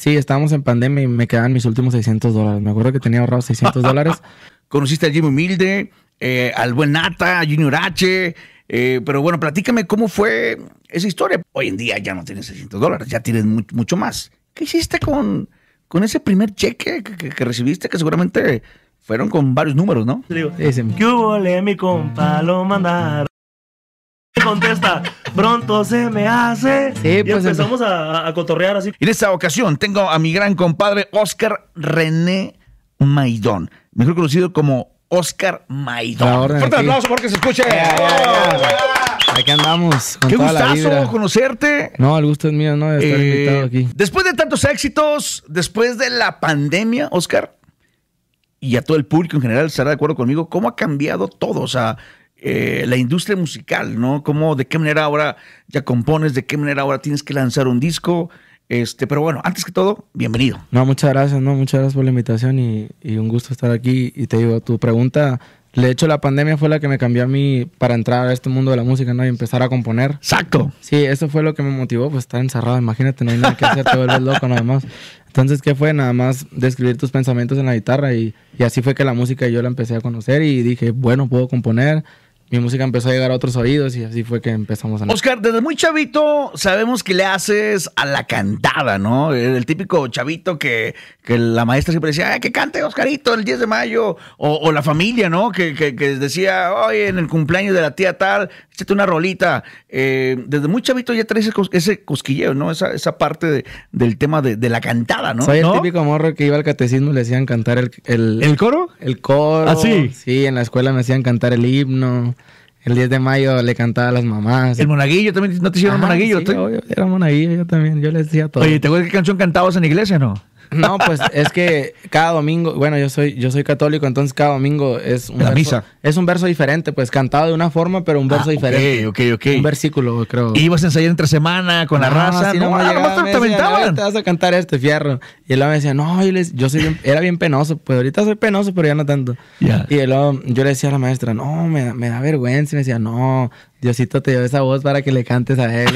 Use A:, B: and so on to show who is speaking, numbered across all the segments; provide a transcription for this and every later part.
A: Sí, estábamos en pandemia y me quedaban mis últimos 600 dólares. Me acuerdo que tenía ahorrados 600 dólares.
B: Conociste a Jimmy Humilde, eh, al buen Nata, a Junior H. Eh, pero bueno, platícame cómo fue esa historia. Hoy en día ya no tienes 600 dólares, ya tienes mucho más. ¿Qué hiciste con, con ese primer cheque que, recibiste que seguramente fueron con varios números, ¿no? Sí, mi compa, lo mandaron contesta, pronto se me hace. Sí, pues empezamos a, cotorrear así. En esta ocasión tengo a mi gran compadre Oscar René Maidón, mejor conocido como Oscar Maidón. Fuerte aplauso porque se escuche. ¡Oh!
A: Aquí andamos. Qué gustazo conocerte. No, el gusto es mío, ¿no? Eh,
B: después de tantos éxitos, después de la pandemia, Oscar,
A: y a todo el público en general estará
B: de acuerdo conmigo, ¿cómo ha cambiado todo? O sea, eh, la industria musical, ¿no? ¿Cómo, de qué manera ahora ya compones, de qué manera ahora tienes que lanzar un disco. Este, pero bueno, antes que todo,
A: bienvenido. No, muchas gracias, no, muchas gracias por la invitación y, un gusto estar aquí. Y te digo, tu pregunta, de hecho la pandemia fue la que me cambió a mí para entrar a este mundo de la música, ¿no? Y empezar a componer. Exacto. Sí, eso fue lo que me motivó, pues estar encerrado, imagínate, no hay nada que hacer, te vuelves loco nada más. Entonces, ¿qué fue? Nada más describir tus pensamientos en la guitarra y, y así fue que la música yo la empecé a conocer y dije, bueno, puedo componer, mi música empezó a llegar a otros oídos y así fue que empezamos a...
B: Oscar, desde muy chavito sabemos que le haces a la cantada, ¿no? El típico chavito que, que la maestra siempre decía, Ay, que cante Oscarito el 10 de mayo, o, la familia, ¿no? Que, que, decía, oye, en el cumpleaños de la tía tal, échate una rolita. Eh, desde muy chavito ya traes ese cosquilleo, ¿no? Esa, esa parte del tema de, de, la cantada, ¿no? Soy el
A: típico morro que iba al catecismo y le hacían cantar el... ¿El, coro? El coro. ¿Ah, sí? Sí, en la escuela me hacían cantar el himno. El 10 de mayo le cantaba a las mamás. El monaguillo también, ¿no te hicieron el monaguillo? Sí,
B: era monaguillo yo también, yo les decía todo. Oye, ¿te acuerdas qué canción cantabas en la iglesia, no?
A: No, pues es que cada domingo, bueno, yo soy, yo soy católico, entonces cada domingo es un verso, Es un verso diferente, pues cantado de una forma, pero un verso ah, diferente. Ok, ok, ok. Un versículo, creo. Ibas a ensayar entre semana con la raza. no, no, te, vas a cantar este fierro. Y él me decía, no, yo, soy era bien penoso, pues ahorita soy penoso, pero ya no tanto. Y yo le decía a la maestra, no, me, me da vergüenza. Y me decía, no, Diosito te dio esa voz para que le cantes a él.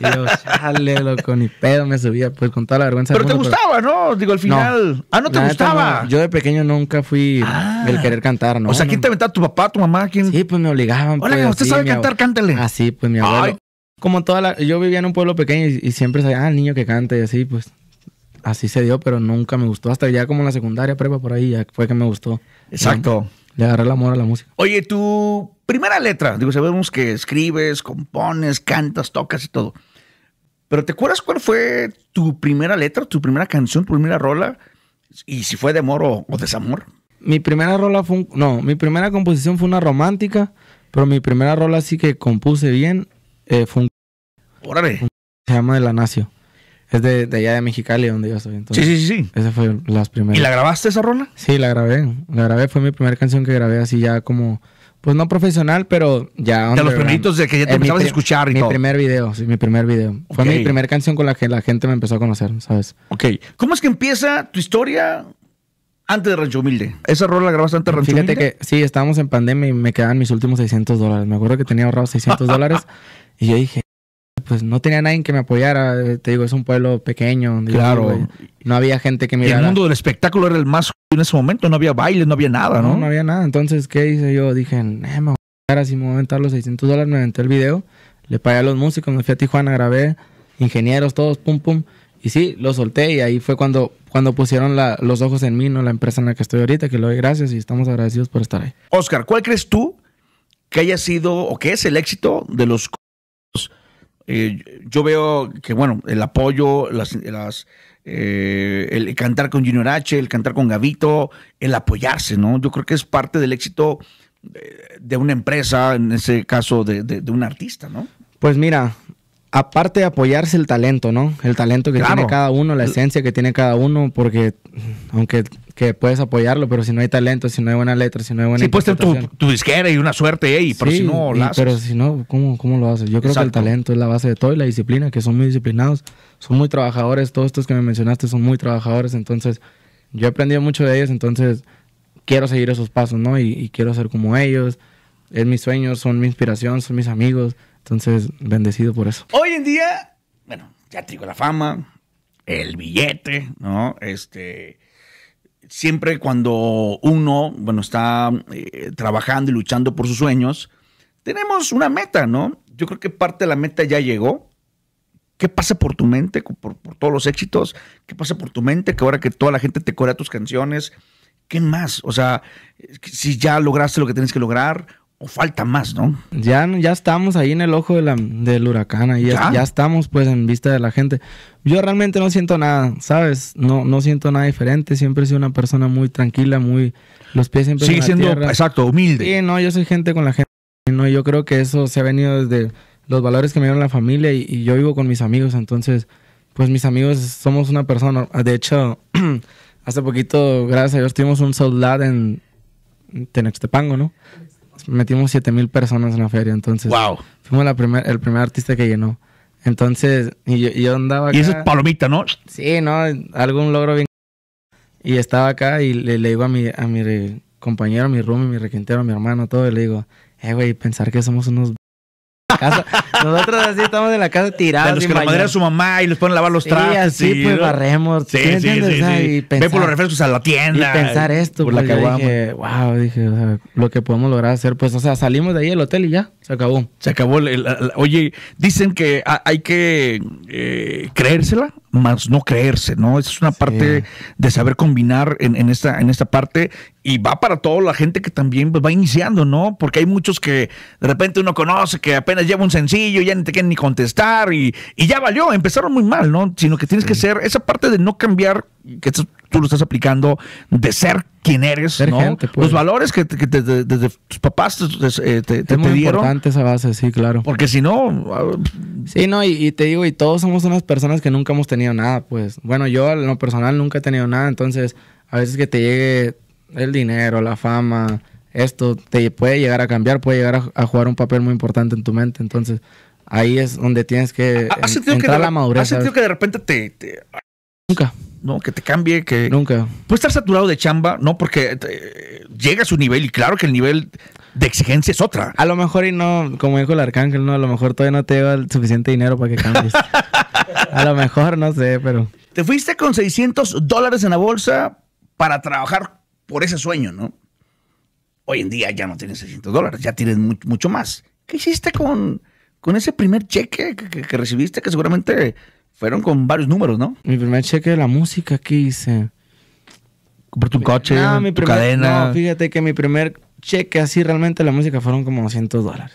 A: Y, yo, chale, loco, ni pedo me subía, pues con toda la vergüenza. Pero te gustaba,
B: ¿no? Digo, al final. Ah, no te gustaba.
A: Yo de pequeño nunca fui ah. el querer cantar, ¿no? O sea, ¿quién te aventaba? ¿Tu papá, tu mamá? ¿Quién? Sí, pues me obligaban. Hola, que pues, usted sabe cantar, Cántele. cántale. Así, pues mi abuelo. Como toda la. Yo vivía en un pueblo pequeño y, siempre sabía, ah, niño que cante, y así, pues así se dio, pero nunca me gustó. Hasta ya como en la secundaria, prepa, por ahí, ya fue que me gustó. Exacto. Le agarré el amor a la música.
B: Oye, tu primera letra, digo, sabemos que escribes, compones, cantas, tocas y todo. Pero ¿te acuerdas cuál fue tu primera letra, tu primera canción, tu primera rola? Y si fue de amor o, desamor.
A: Mi primera rola fue, no, mi primera composición fue una romántica, pero mi primera rola sí que compuse bien eh, fue un... Órale. se llama El Anasio. Es de, de allá de Mexicali, donde yo estoy. Entonces, sí, sí, sí. Esa fue las primeras. ¿Y la grabaste esa rola? Sí, la grabé. La grabé, fue mi primera canción que grabé así ya como, pues no profesional, pero ya. De los primeritos de que ya te eh, empezabas a escuchar y mi todo. Mi primer video, sí, mi primer video. Fue mi primera canción con la que la gente me empezó a conocer, ¿sabes? Ok.
B: ¿Cómo es que empieza tu historia antes de Rancho Humilde.
A: ¿Esa rola la grabaste antes de Rancho Fíjate que sí, estábamos en pandemia y me quedaban mis últimos 600 dólares. Me acuerdo que tenía ahorrado 600 dólares y yo dije, pues no tenía nadie que me apoyara. Eh, te digo, es un pueblo pequeño. Claro. no había gente que mirara. el mundo
B: del espectáculo era el más en ese momento. No había baile, no había nada, ¿no? No,
A: había nada. Entonces, ¿qué hice yo? Dije, me voy a así, me voy a aventar los 600 dólares. Me aventé el video. Le pagué a los músicos, me fui a Tijuana, grabé. Ingenieros, todos, pum, pum. Y sí, lo solté y ahí fue cuando, cuando pusieron los ojos en mí, no la empresa en la que estoy ahorita, que le doy gracias y estamos agradecidos por estar ahí.
B: Oscar, ¿cuál crees tú que haya sido o que es el éxito de los eh, yo veo que, bueno, el apoyo, las, eh, el cantar con Junior H, el cantar con Gavito, el apoyarse, ¿no? Yo creo que es parte del éxito eh, de, una empresa, en ese caso de, de, de un artista, ¿no?
A: Pues mira, aparte de apoyarse el talento, ¿no? El talento que tiene cada uno, la esencia que tiene cada uno, porque aunque que puedes apoyarlo, pero si no hay talento, si no hay buena letra, si no hay buena Sí, puedes tener
B: tu, disquera y una suerte, eh, pero si no Pero si
A: no, ¿cómo, lo haces? Yo creo que el talento es la base de todo y la disciplina, que son muy disciplinados, son muy trabajadores, todos estos que me mencionaste son muy trabajadores, entonces yo he aprendido mucho de ellos, entonces quiero seguir esos pasos, ¿no? Y, y quiero ser como ellos, es mi sueño, son mi inspiración, son mis amigos, entonces, bendecido por eso.
B: Hoy en día, bueno, ya tengo la fama, el billete, ¿no? Este, siempre cuando uno, bueno, está eh, trabajando y luchando por sus sueños, tenemos una meta, ¿no? Yo creo que parte de la meta ya llegó. ¿Qué pasa por tu mente, por, por todos los éxitos? ¿Qué pasa por tu mente que ahora que toda la gente te corea tus canciones? ¿Qué más? O sea, si ya lograste lo que tienes que lograr o
A: falta más, ¿no? Ya, ya estamos ahí en el ojo de la, del huracán, ahí ¿Ya? estamos pues en vista de la gente. Yo realmente no siento nada, ¿sabes? No, no siento nada diferente, siempre he sido una persona muy tranquila, muy... Los pies siempre... Sigue siendo, exacto, humilde. Sí, no, yo soy gente con la gente. No, yo creo que eso se ha venido desde los valores que me dieron la familia y, yo vivo con mis amigos, entonces, pues mis amigos somos una persona. De hecho, hace poquito, gracias a Dios, tuvimos un soldado en Tenextepango, ¿no? metimos 7000 mil personas en la feria, entonces. ¡Wow! Fuimos la primer, el primer artista que llenó. Entonces, y yo, andaba acá. Y eso es palomita, ¿no? Sí, ¿no? Algún logro bien. Y estaba acá y le, le digo a mi, a mi compañero, mi room, mi requintero, mi hermano, todo, y le digo, eh, güey, pensar que somos unos nosotros así estamos en la casa tirados. De los que la madera a su
B: mamá y les ponen a lavar los sí, y así pues barremos. Sí, sí, sí, por los refrescos a la tienda. Y pensar esto. Por dije,
A: wow, dije, o sea, lo que podemos lograr hacer, pues, o sea, salimos de ahí del hotel y ya, se acabó. Se acabó. oye, dicen que hay que eh, creérsela
B: más no creerse, ¿no? Esa es una parte de saber combinar en, esta, en esta parte y va para toda la gente que también pues, va iniciando, ¿no? Porque hay muchos que de repente uno conoce que apenas lleva un sencillo, ya ni te quieren ni contestar y, y ya valió, empezaron muy mal, ¿no? Sino que tienes que ser esa parte de no cambiar que tú lo estás aplicando de ser quien eres, pues. Los valores que, desde tus papás te, te, es muy importante
A: esa base, sí, claro. Porque
B: si no... Ah,
A: sí, no, y, te digo, y todos somos unas personas que nunca hemos tenido nada, pues. Bueno, yo en lo personal nunca he tenido nada, entonces a veces que te llegue el dinero, la fama, esto te puede llegar a cambiar, puede llegar a, jugar un papel muy importante en tu mente, entonces... Ahí es donde tienes que dar la madurez. ha sentido
B: que de repente te...
A: Nunca. ¿no? Que te cambie, que... Nunca.
B: Puede estar saturado de chamba, ¿no? Porque eh, llega a su nivel y claro que el nivel de exigencia es otra.
A: A lo mejor y no, como dijo el arcángel, ¿no? A lo mejor todavía no te lleva el suficiente dinero para que cambies. a lo mejor, no sé, pero... Te fuiste con
B: 600 dólares en la bolsa para trabajar por ese sueño, ¿no? Hoy en día ya no tienes 600 dólares, ya tienes mucho más. ¿Qué hiciste con, con ese primer cheque que recibiste que seguramente fueron con varios números, ¿no?
A: Mi primer cheque de la música que hice. Por tu coche, mi tu cadena. No, fíjate que mi primer cheque así realmente de la música fueron como 200 dólares.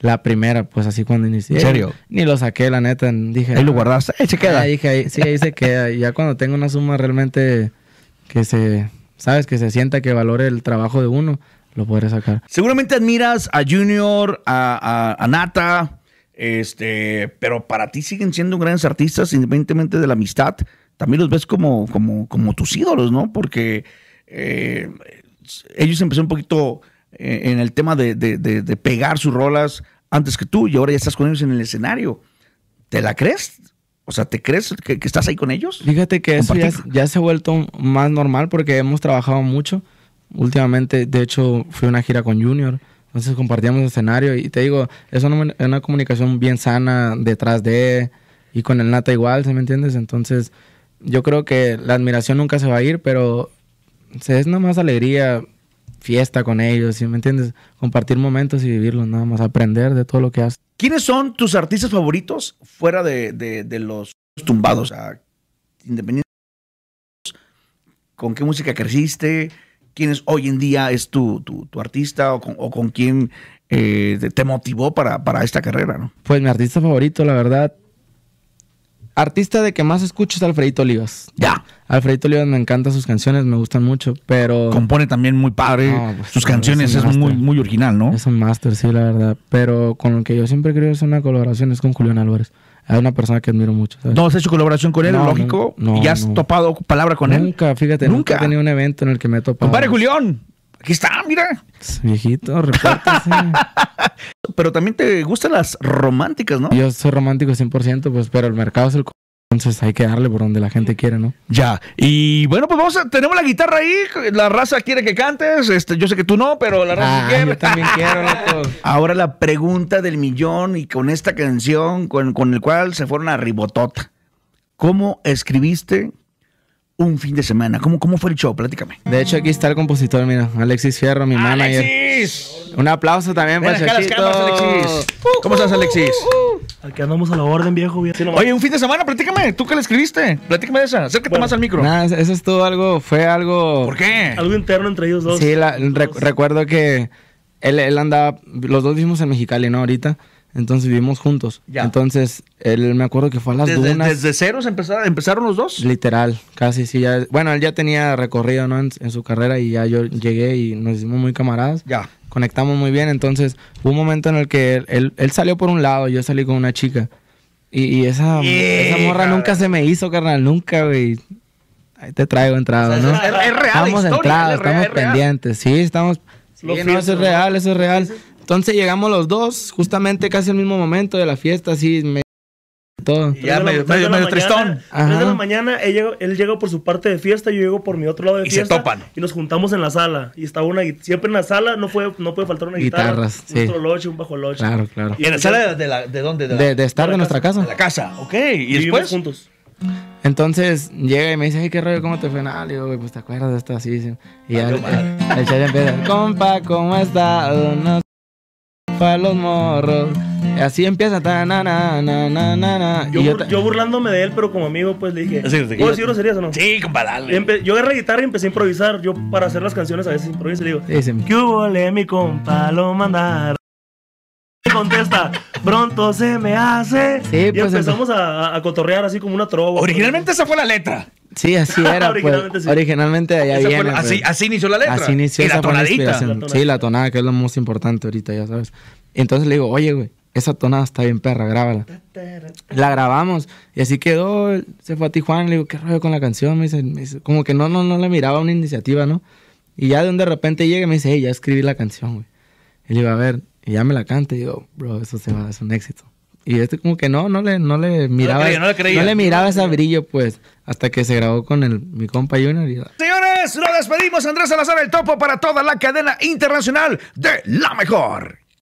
A: La primera, pues así cuando inicié. ¿En serio? Ni lo saqué, la neta. Dije. Ahí lo ah, guardaste, ahí se queda. dije, ahí, sí, ahí se queda. Y ya cuando tengo una suma realmente que se. ¿Sabes? Que se sienta que valore el trabajo de uno, lo podré sacar.
B: Seguramente admiras a Junior, a, a, a Nata, este, pero para ti siguen siendo grandes artistas, independientemente de la amistad. También los ves como, como, tus ídolos, ¿no? Porque eh, ellos empezaron un poquito eh, en el tema de, pegar sus rolas antes que tú y ahora ya estás con ellos en el escenario. ¿Te la crees? O sea, ¿te crees que, estás ahí con ellos?
A: Fíjate que eso ya, ya, se ha vuelto más normal porque hemos trabajado mucho últimamente. De hecho, fui a una gira con Junior entonces compartíamos escenario y te digo, es una, comunicación bien sana detrás de y con el Nata igual, ¿se me entiendes? Entonces yo creo que la admiración nunca se va a ir, pero es nada más alegría, fiesta con ellos, ¿sí me entiendes? Compartir momentos y vivirlos, nada más aprender de todo lo que haces.
B: ¿Quiénes son tus artistas favoritos fuera de, de, los tumbados? O sea, ¿Con qué música creciste? ¿Quién hoy en día es tu, tu, artista o con, quién eh, te motivó para, para esta carrera? ¿no?
A: Pues mi artista favorito, la verdad. Artista de que más escucho es Alfredito Olivas. Ya. Alfredito Olivas me encanta sus canciones, me gustan mucho, pero. Compone también muy padre. Pues, sus canciones es, muy, muy original, ¿no? Es un máster, sí, la verdad. Pero con lo que yo siempre creo es una colaboración es con Julián Álvarez. Es una persona que admiro mucho. ¿No has hecho colaboración con él, lógico? ¿Y has topado palabra con él? Nunca, fíjate, nunca. nunca he tenido un evento en el que me he topado. ¡Compare Julián, aquí está, mira. Pues, viejito, repórtese. pero también te gustan las románticas, ¿no? Yo soy romántico 100%, pues, pero el mercado es el entonces hay que darle por donde la gente quiere, ¿no? Ya.
B: Y bueno, pues vamos tenemos la guitarra ahí. La raza quiere que cantes. Este, yo sé que tú no, pero la raza ah, quiere. Yo también quiero, Ahora la pregunta del millón y con esta canción con, con el cual se fueron a Ribotota. ¿Cómo escribiste
A: un fin de semana? ¿Cómo, ¿Cómo fue el show? Platícame. De hecho, aquí está el compositor, mira, Alexis Fierro, mi manager.
B: ¡Alexis!
A: Un aplauso también para Alexis. ¿Cómo estás,
B: Alexis? Uh, uh, uh,
A: al que andamos a la orden, viejo. viejo. Oye, un
B: fin de semana, platícame. ¿Tú qué le escribiste? Platícame de esa. Acércate más al micro. Nada,
A: eso todo algo, fue algo... ¿Por qué? Algo interno entre ellos dos. Sí, recuerdo que él, él andaba, los dos vivimos en Mexicali, ¿no? Ahorita. Entonces vivimos juntos. Ya. Entonces, él me acuerdo que fue a las desde, dunas. ¿Desde
B: cero empezaron, empezaron los dos?
A: Literal, casi, sí. bueno, él ya tenía recorrido, En, su carrera y ya yo llegué y nos hicimos muy camaradas. Ya. Conectamos muy bien. Entonces, hubo un momento en el que él, salió por un lado, yo salí con una chica. Y, esa, morra nunca se me hizo, carnal, nunca, güey. Ahí te traigo entrado, ¿no? estamos entrados, estamos pendientes. Sí, estamos. no, eso es real, eso es real. Entonces llegamos los dos, justamente casi al mismo momento de la fiesta, así me todo. Y ya medio, medio, A tristón. Tres de la
B: mañana, él llegó, él llegó, por su parte de fiesta, yo llego por mi otro lado de fiesta. Y se topan. Y nos juntamos en la sala. Y estaba una siempre en la sala, no puede, no puede faltar una guitarra. Guitarras, sí. Un loche, un bajo loche. Claro, claro. ¿Y en la sala de, la, de dónde? De, estar de, nuestra casa. De la casa, ok. ¿Y, después? juntos.
A: Entonces llega y me dice, ay, qué rollo, ¿cómo te fue? nada? le digo, pues te acuerdas de esto así. Y ya, el, el, el empieza, compa, ¿cómo estás? No pa' los morros. Así empieza. Ta, na, na, na, na, na. Yo, yo,
B: yo, burlándome de él, pero como amigo, pues le dije. Sí, sí, ¿Puedo sería o no? Sí, compadre. Yo agarré guitarra y empecé a improvisar. Yo para hacer las canciones a veces improviso y le digo. que ¿Qué hubo, le mi compa? Lo mandar contesta, pronto se me hace. Sí, y pues empezamos a, cotorrear así como una trova. Pues. Originalmente esa fue la letra.
A: Sí, así era. Pues. originalmente, ahí pues. así,
B: inició la letra. Así inició la, tonadita. Sí, la
A: tonada, que es lo más importante ahorita, ya sabes. Entonces le digo, oye, güey, esa tonada está bien perra, grábala. La grabamos y así quedó. Se fue a Tijuana, le digo, ¿qué rollo con la canción? Me dice, como que no, no, no le miraba una iniciativa, ¿no? Y ya de un de repente llega y me dice, hey, ya escribí la canción, güey. Y le digo, a ver, y ya me la canta y digo, bro, eso se va, a es un éxito. Y este como que no, no le, no le miraba, no, le, creía. miraba ese brillo, pues, hasta que se grabó con el, mi compa Junior. Y...
B: Señores, lo despedimos. Andrés Salazar, el topo para toda la cadena internacional de La Mejor.